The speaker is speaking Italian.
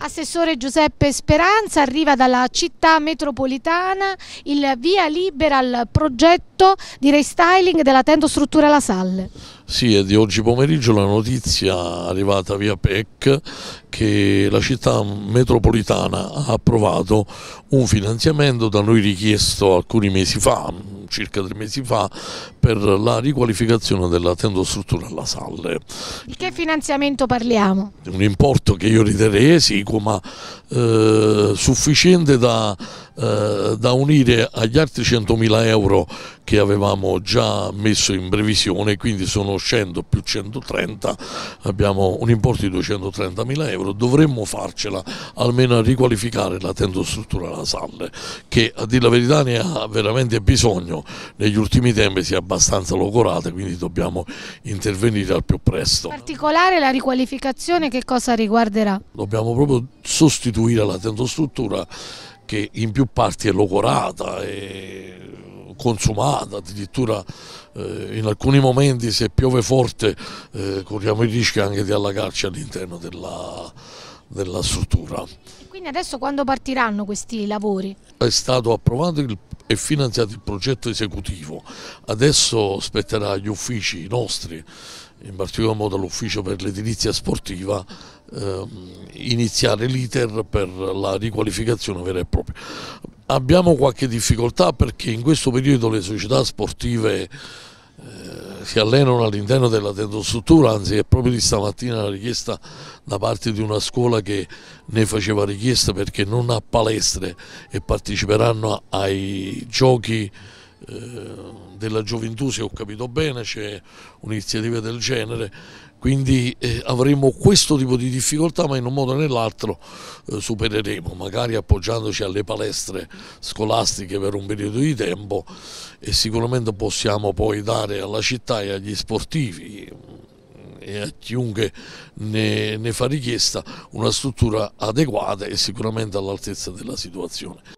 Assessore Giuseppe Speranza arriva dalla città metropolitana il via libera al progetto soprattutto di restyling della struttura La Salle. Sì, è di oggi pomeriggio la notizia arrivata via PEC che la città metropolitana ha approvato un finanziamento da noi richiesto alcuni mesi fa, circa tre mesi fa, per la riqualificazione della tendostruttura alla Salle. Di che finanziamento parliamo? Un importo che io riterei esiguo ma eh, sufficiente da eh, da unire agli altri 100.000 euro che avevamo già messo in previsione, quindi sono 100 più 130, abbiamo un importo di 230.000 euro, dovremmo farcela almeno a riqualificare la tendostruttura La Salle, che a dire la verità ne ha veramente bisogno, negli ultimi tempi si è abbastanza logorata, quindi dobbiamo intervenire al più presto. In particolare la riqualificazione che cosa riguarderà? Dobbiamo proprio sostituire la tendostruttura che in più parti è logorata e consumata, addirittura eh, in alcuni momenti se piove forte eh, corriamo il rischio anche di allagarci all'interno della, della struttura. Quindi adesso quando partiranno questi lavori? È stato approvato il è finanziato il progetto esecutivo. Adesso spetterà agli uffici nostri in particolar modo all'ufficio per l'edilizia sportiva, ehm, iniziare l'iter per la riqualificazione vera e propria. Abbiamo qualche difficoltà perché in questo periodo le società sportive eh, si allenano all'interno della tendostruttura, anzi è proprio di stamattina la richiesta da parte di una scuola che ne faceva richiesta perché non ha palestre e parteciperanno ai giochi eh, della gioventù, se ho capito bene, c'è un'iniziativa del genere, quindi eh, avremo questo tipo di difficoltà ma in un modo o nell'altro eh, supereremo, magari appoggiandoci alle palestre scolastiche per un periodo di tempo e sicuramente possiamo poi dare alla città e agli sportivi eh, e a chiunque ne, ne fa richiesta una struttura adeguata e sicuramente all'altezza della situazione.